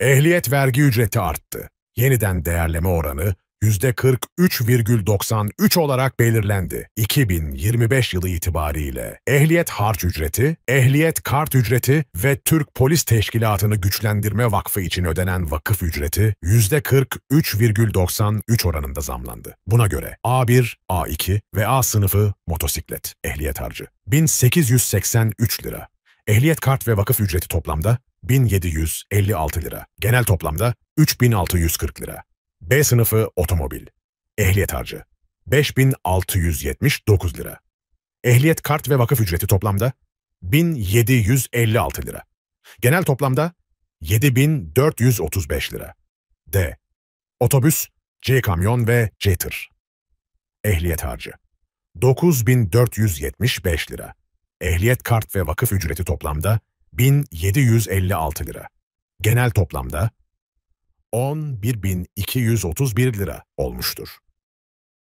Ehliyet vergi ücreti arttı. Yeniden değerleme oranı %43,93 olarak belirlendi 2025 yılı itibariyle. Ehliyet harç ücreti, ehliyet kart ücreti ve Türk Polis Teşkilatı'nı güçlendirme vakfı için ödenen vakıf ücreti %43,93 oranında zamlandı. Buna göre A1, A2 ve A sınıfı motosiklet ehliyet harcı 1883 lira. Ehliyet kart ve vakıf ücreti toplamda 1756 lira. Genel toplamda 3640 lira. B sınıfı otomobil. Ehliyet harcı. 5679 lira. Ehliyet kart ve vakıf ücreti toplamda 1756 lira. Genel toplamda 7435 lira. D. Otobüs, C kamyon ve C tır. Ehliyet harcı. 9475 lira. Ehliyet kart ve vakıf ücreti toplamda 1756 lira. Genel toplamda 11.231 lira olmuştur.